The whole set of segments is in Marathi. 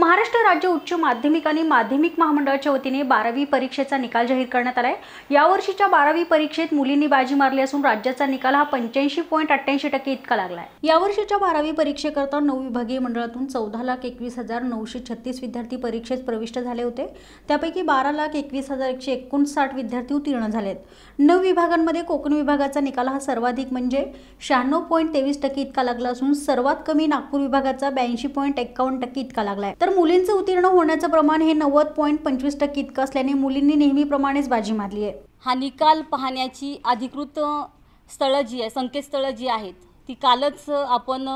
महाराष्ट्र राज्य उच्च माध्यमिक आणि माध्यमिक महामंडळाच्या वतीने बारावी परीक्षेचा निकाल जाहीर करण्यात आला आहे यावर्षीच्या बारावी परीक्षेत मुलींनी बाजी मारली असून राज्याचा निकाल हा पंच्याऐंशी पॉईंट अठ्ठ्याऐंशी टक्के इतका लागला आहे यावर्षीच्या बारावी परीक्षेकरता नऊ विभागीय मंडळातून चौदा लाख एकवीस हजार नऊशे छत्तीस विद्यार्थी परीक्षेत प्रविष्ट झाले होते त्यापैकी बारा लाख एकवीस हजार एकशे एकोणसाठ विद्यार्थी उत्तीर्ण झालेत नऊ विभागांमध्ये कोकण विभागाचा निकाल हा सर्वाधिक म्हणजे शहाण्णव पॉईंट तेवीस टक्के इतका लागला असून सर्वात कमी नागपूर विभागाचा ब्याऐंशी पॉईंट एकावन्न टक्के इतका लागला आहे तर तर मुलींचं उत्तीर्ण होण्याचं प्रमाण हे नव्वद पॉईंट पंचवीस टक्के इतकं असल्याने मुलींनी नेहमीप्रमाणेच बाजी मारली आहे हा निकाल पाहण्याची अधिकृत स्थळं जी आहे संकेतस्थळं जी आहेत ती कालच आपण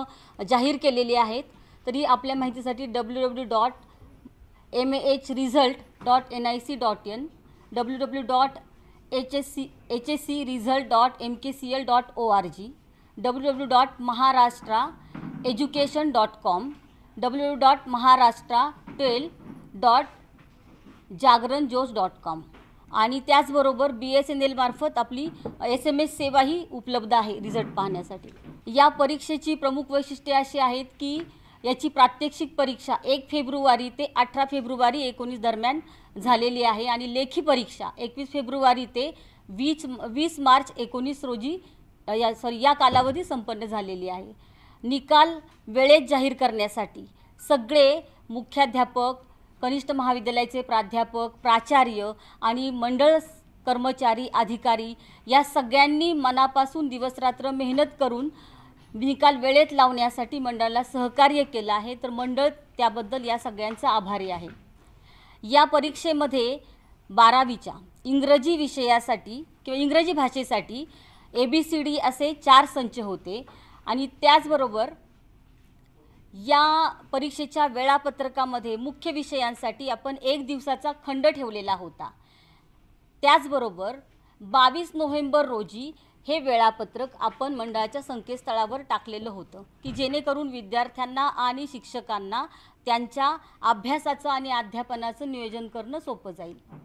जाहीर केलेली आहेत तरी आपल्या माहितीसाठी W W dot M H result dot N I C dot N W W dot H S C H S C result dot M K C L dot O R G W W dot Maharashtra education dot com W dot Maharashtra टेल dot Jagran Josh dot com आणि त्याचबरोबर बी एस एन एलमार्फत आपली एस एम एस सेवाही उपलब्ध आहे रिझल्ट पाहण्यासाठी या परीक्षेची प्रमुख वैशिष्ट्ये अशी आहेत की याची प्रात्यक्षिक परीक्षा एक फेब्रुवारी ते अठरा फेब्रुवारी एकोणीस दरम्यान झालेली आहे आणि लेखी परीक्षा एकवीस फेब्रुवारी ते वीस वीस मार्च एकोणीस रोजी या सॉरी या कालावधी संपन्न झालेली आहे निकाल वेळेत जाहीर करण्यासाठी सगळे मुख्याध्यापक कनिष्ठ महाविद्यालयाचे प्राध्यापक प्राचार्य आणि मंडळ कर्मचारी अधिकारी या सगळ्यांनी मनापासून दिवसरात्र मेहनत करून निकाल वेळेत लावण्यासाठी मंडळाला सहकार्य केलं आहे तर मंडळ त्याबद्दल या सगळ्यांचा आभारी आहे या परीक्षेमध्ये बारावीच्या इंग्रजी विषयासाठी किंवा इंग्रजी भाषेसाठी ए बी सी डी असे चार संच होते आणि त्याचबरोबर या परीक्षेच्या वेळापत्रकामध्ये मुख्य विषयांसाठी आपण एक दिवसाचा खंड ठेवलेला होता त्याचबरोबर बावीस नोव्हेंबर रोजी हे वेळापत्रक आपण मंडळाच्या संकेतस्थळावर टाकलेलं होतं की जेणेकरून विद्यार्थ्यांना आणि शिक्षकांना त्यांच्या अभ्यासाचं आणि अध्यापनाचं नियोजन करणं सोपं जाईल